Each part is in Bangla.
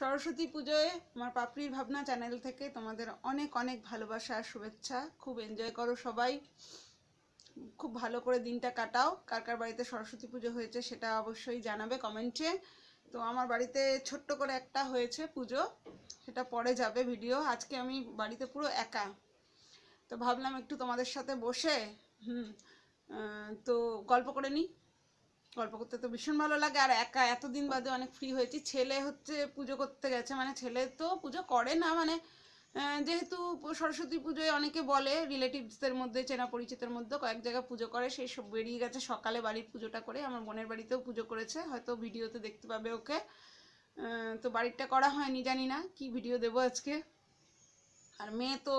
সরস্বতী পুজোয় আমার পাপড়ির ভাবনা চ্যানেল থেকে তোমাদের অনেক অনেক ভালোবাসা আর শুভেচ্ছা খুব এনজয় করো সবাই খুব ভালো করে দিনটা কাটাও কার কার বাড়িতে সরস্বতী পুজো হয়েছে সেটা অবশ্যই জানাবে কমেন্টে তো আমার বাড়িতে ছোট্ট করে একটা হয়েছে পুজো সেটা পরে যাবে ভিডিও আজকে আমি বাড়িতে পুরো একা তো ভাবলাম একটু তোমাদের সাথে বসে হুম তো গল্প করে নিই গল্প করতে তো ভীষণ ভালো লাগে আর একা এতদিন বাদে অনেক ফ্রি হয়েছি ছেলে হচ্ছে পুজো করতে গেছে মানে ছেলে তো পুজো করে না মানে যেহেতু সরস্বতী পুজোয় অনেকে বলে রিলেটিভসদের মধ্যে চেনা পরিচিতের মধ্যে কয়েক জায়গায় পুজো করে সেই সব বেরিয়ে গেছে সকালে বাড়ির পুজোটা করে আমার বোনের বাড়িতেও পুজো করেছে হয়তো ভিডিওতে দেখতে পাবে ওকে তো বাড়িরটা করা হয়নি জানি না কি ভিডিও দেব আজকে আর মেয়ে তো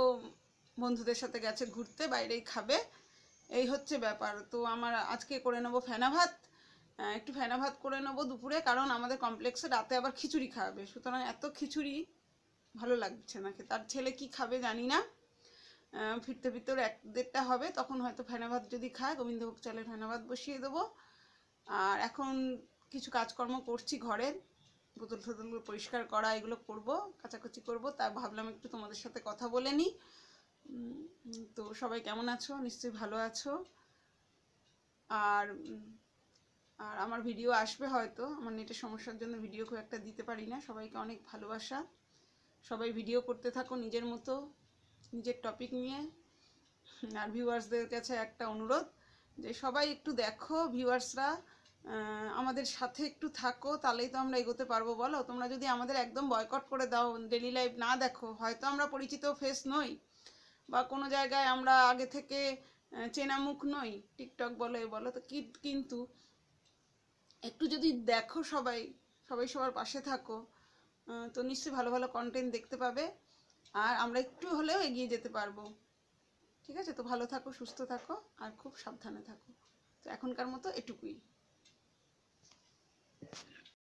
বন্ধুদের সাথে গেছে ঘুরতে বাইরেই খাবে এই হচ্ছে ব্যাপার তো আমার আজকে করে নেবো ফেনা ভাত একটু ফেনা ভাত করে নেবো দুপুরে কারণ আমাদের কমপ্লেক্সে রাতে আবার খিচুড়ি খাবে সুতরাং এত খিচুড়ি ভালো লাগছে না তার ছেলে কি খাবে জানি না ফিরতে ফিরতে এক দেড়টা হবে তখন হয়তো ফেনা ভাত যদি খায় গোবিন্দভোগ চালের ফেনা ভাত বসিয়ে দেবো আর এখন কিছু কাজকর্ম করছি ঘরের বোতল টোতলগুলো পরিষ্কার করা এগুলো করব কাচাকুচি করব তা ভাবলাম একটু তোমাদের সাথে কথা বলে নিই তো সবাই কেমন আছো নিশ্চয়ই ভালো আছো আর আর আমার ভিডিও আসবে হয়তো আমার নেটের সমস্যার জন্য ভিডিও খুব একটা দিতে পারি না সবাইকে অনেক ভালোবাসা সবাই ভিডিও করতে থাকো নিজের মতো নিজের টপিক নিয়ে আর ভিউয়ার্সদের কাছে একটা অনুরোধ যে সবাই একটু দেখো ভিউয়ার্সরা আমাদের সাথে একটু থাকো তাহলেই তো আমরা এগোতে পারবো বলো তোমরা যদি আমাদের একদম বয়কট করে দাও ডেলি লাইফ না দেখো হয়তো আমরা পরিচিত ফেস নই বা কোনো জায়গায় আমরা আগে থেকে চেনা মুখ নই টিকটক বলো এ বলো তো কিন্তু একটু যদি দেখো সবাই সবাই সবার পাশে থাকো তো নিশ্চয়ই ভালো ভালো কন্টেন্ট দেখতে পাবে আর আমরা একটু হলেও এগিয়ে যেতে পারবো ঠিক আছে তো ভালো থাকো সুস্থ থাকো আর খুব সাবধানে থাকো তো এখনকার মতো এটুকুই